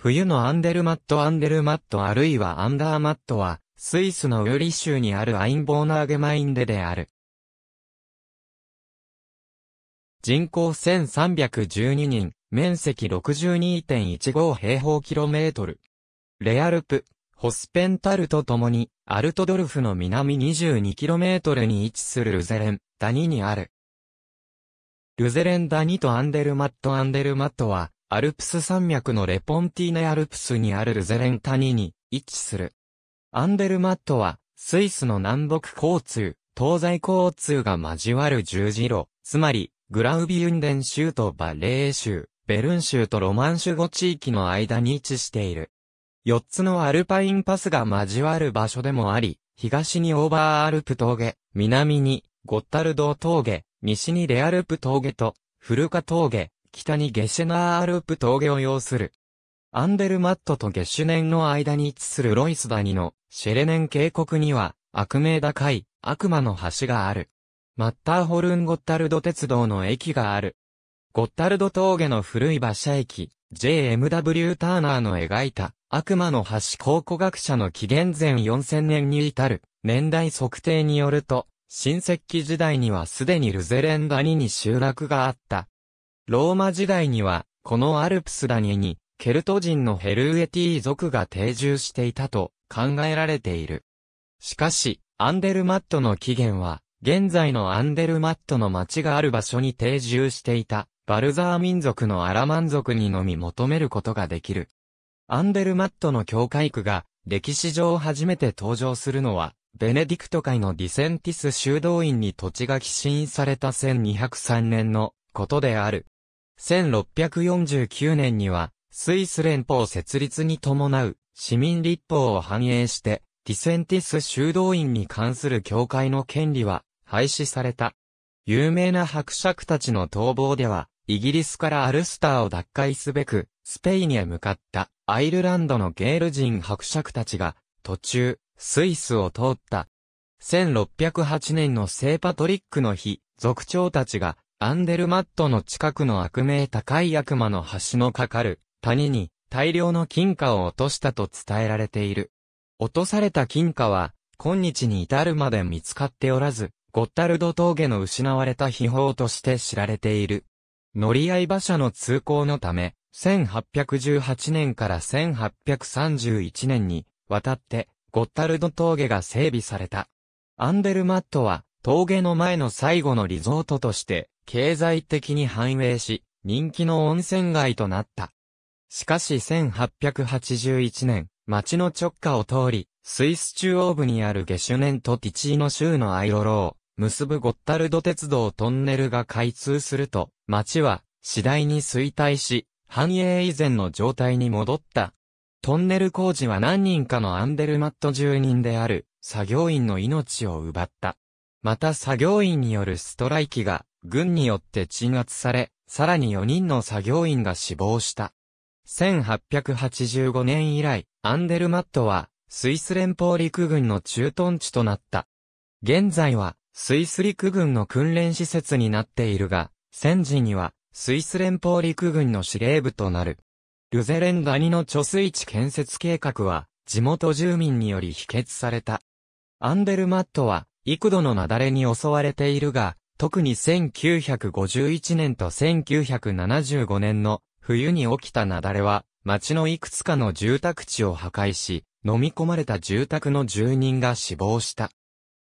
冬のアンデルマットアンデルマットあるいはアンダーマットは、スイスのウーリ州にあるアインボーナーゲマインデである。人口1312人、面積62.15平方キロメートル。レアルプ、ホスペンタルと共に、アルトドルフの南2 2トルに位置するルゼレン、ダニにある。ルゼレンダニとアンデルマットアンデルマットは、アルプス山脈のレポンティーネアルプスにあるルゼレン谷に位置する。アンデルマットは、スイスの南北交通、東西交通が交わる十字路、つまり、グラウビュンデン州とバレー州、ベルン州とロマンシュ語地域の間に位置している。四つのアルパインパスが交わる場所でもあり、東にオーバーアルプ峠、南にゴッタルド峠、西にレアルプ峠と、フルカ峠、北にゲシュナーアルプ峠を要する。アンデルマットとゲシュネンの間に位置するロイスダニのシェレネン渓谷には悪名高い悪魔の橋がある。マッターホルンゴッタルド鉄道の駅がある。ゴッタルド峠の古い馬車駅、JMW ターナーの描いた悪魔の橋考古学者の紀元前4000年に至る年代測定によると、新石器時代にはすでにルゼレンダニに集落があったローマ時代には、このアルプス谷に、ケルト人のヘルウエティ族が定住していたと考えられている。しかし、アンデルマットの起源は、現在のアンデルマットの町がある場所に定住していた、バルザー民族のアラマン族にのみ求めることができる。アンデルマットの教会区が、歴史上初めて登場するのは、ベネディクト会のディセンティス修道院に土地が寄進された1203年のことである。1649年には、スイス連邦設立に伴う市民立法を反映して、ディセンティス修道院に関する教会の権利は廃止された。有名な伯爵たちの逃亡では、イギリスからアルスターを奪回すべく、スペインへ向かったアイルランドのゲール人伯爵たちが、途中、スイスを通った。1608年の聖パトリックの日、族長たちがアンデルマットの近くの悪名高い悪魔の橋のかかる谷に大量の金貨を落としたと伝えられている。落とされた金貨は今日に至るまで見つかっておらず、ゴッタルド峠の失われた秘宝として知られている。乗り合い馬車の通行のため、1818年から1831年に渡ってゴッタルド峠が整備された。アンデルマットは峠の前の最後のリゾートとして経済的に繁栄し、人気の温泉街となった。しかし1881年、町の直下を通り、スイス中央部にあるゲシュネンとティチーノ州のアイロロー、結ぶゴッタルド鉄道トンネルが開通すると、町は次第に衰退し、繁栄以前の状態に戻った。トンネル工事は何人かのアンデルマット住人である作業員の命を奪った。また作業員によるストライキが軍によって鎮圧され、さらに4人の作業員が死亡した。1885年以来、アンデルマットは、スイス連邦陸軍の駐屯地となった。現在は、スイス陸軍の訓練施設になっているが、戦時には、スイス連邦陸軍の司令部となる。ルゼレンダニの貯水池建設計画は、地元住民により否決された。アンデルマットは、幾度の雪崩に襲われているが、特に1951年と1975年の冬に起きた雪崩は、町のいくつかの住宅地を破壊し、飲み込まれた住宅の住人が死亡した。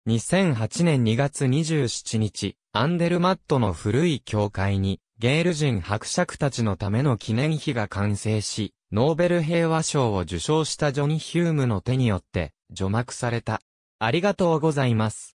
2008年2月27日、アンデルマットの古い教会に、ゲール人伯爵たちのための記念碑が完成し、ノーベル平和賞を受賞したジョニ・ヒュームの手によって、除幕された。ありがとうございます。